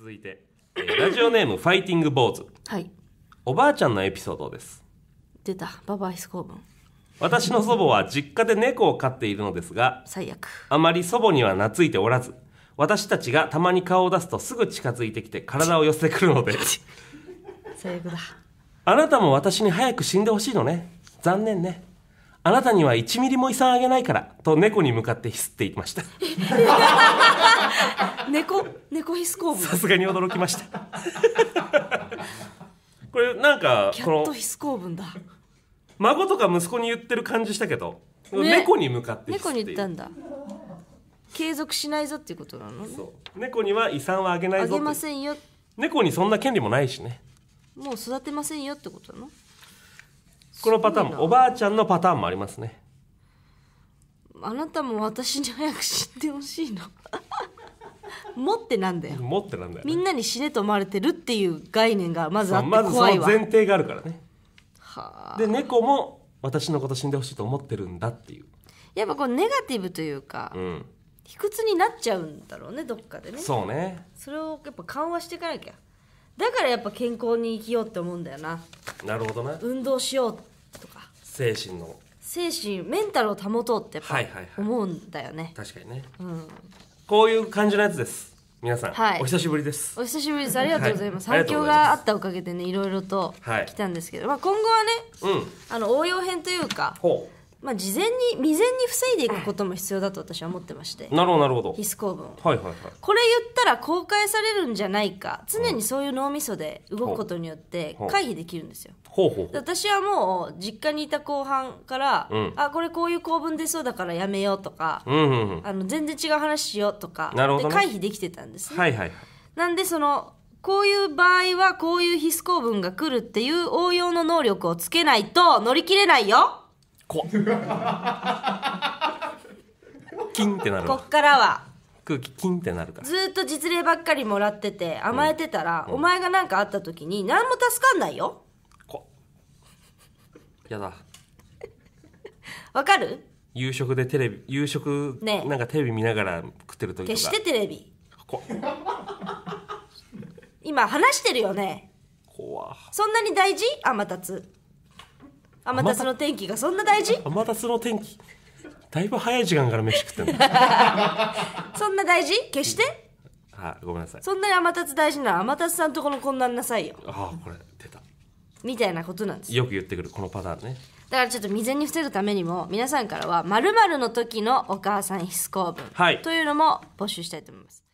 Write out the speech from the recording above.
続いて、えーラジオネームファイティング坊主はいおばあちゃんのエピソードです出たババアイスーブン私の祖母は実家で猫を飼っているのですが最悪あまり祖母には懐いておらず私たちがたまに顔を出すとすぐ近づいてきて体を寄せてくるので 最悪だあなたも私に早く死んでほしいのね残念ねあなたには1ミリも遺産あげないからと猫に向かってヒスっていました 猫イスさすがに驚きました これなんかキャこッのトヒスだ孫とか息子に言ってる感じしたけど、ね猫に向かって猫に言ったんだ継続しないぞっていうことなのそう猫には遺産はあげないあぞげませんよ猫にそんな権利もないしねもう育てませんよってことなのこのパターンもおばあちゃんのパターンもありますねあなたも私に早く知ってほしいの持ってなんだよってなんだよみんなに死ねと思われてるっていう概念がまずあって怖いわ、まずその前提があるからねはあで猫も私のこと死んでほしいと思ってるんだっていうやっぱこうネガティブというか、うん、卑屈になっちゃうんだろうねどっかでねそうねそれをやっぱ緩和していかなきゃだからやっぱ健康に生きようって思うんだよななるほどな運動しようとか精神の精神メンタルを保とうってやっぱ思うんだよね、はいはいはい、確かにねうんこういう感じのやつです皆さん、はい、お久しぶりですお久しぶりですありがとうございます、はい、反響があったおかげでねいろいろと来たんですけど、はい、まあ、今後はね、うん、あの応用編というかほうまあ、事前に未然に防いでいくことも必要だと私は思ってましてなるほどなるほど必須公文、はいはいはい、これ言ったら公開されるんじゃないか常にそういう脳みそで動くことによって回避できるんですよ、ほうほうほう私はもう実家にいた後半から、うん、あこれこういう公文出そうだからやめようとか、うんうんうん、あの全然違う話しようとかなるほど、ね、回避できてたんです、ね、はいはい、はい、なんでそのこういう場合はこういう必須公文が来るっていう応用の能力をつけないと乗り切れないよ怖っ キンってなるこっからは空気キンってなるからずっと実例ばっかりもらってて甘えてたら、お前が何かあった時に何も助かんないよ怖っやだわかる夕食でテレビ夕食、ねなんかテレビ見ながら食ってる時とかしてテレビ怖っ今話してるよね怖そんなに大事たつ天達の天気がそんな大事天達の天気だいぶ早い時間から飯食ってん そんな大事決してあごめんなさいそんなに天達大事なら天達さんとこのこんなんなさいよああこれ出たみたいなことなんですよく言ってくるこのパターンねだからちょっと未然に防ぐためにも皆さんからは「まるの時のお母さん必須公文」はい、というのも募集したいと思います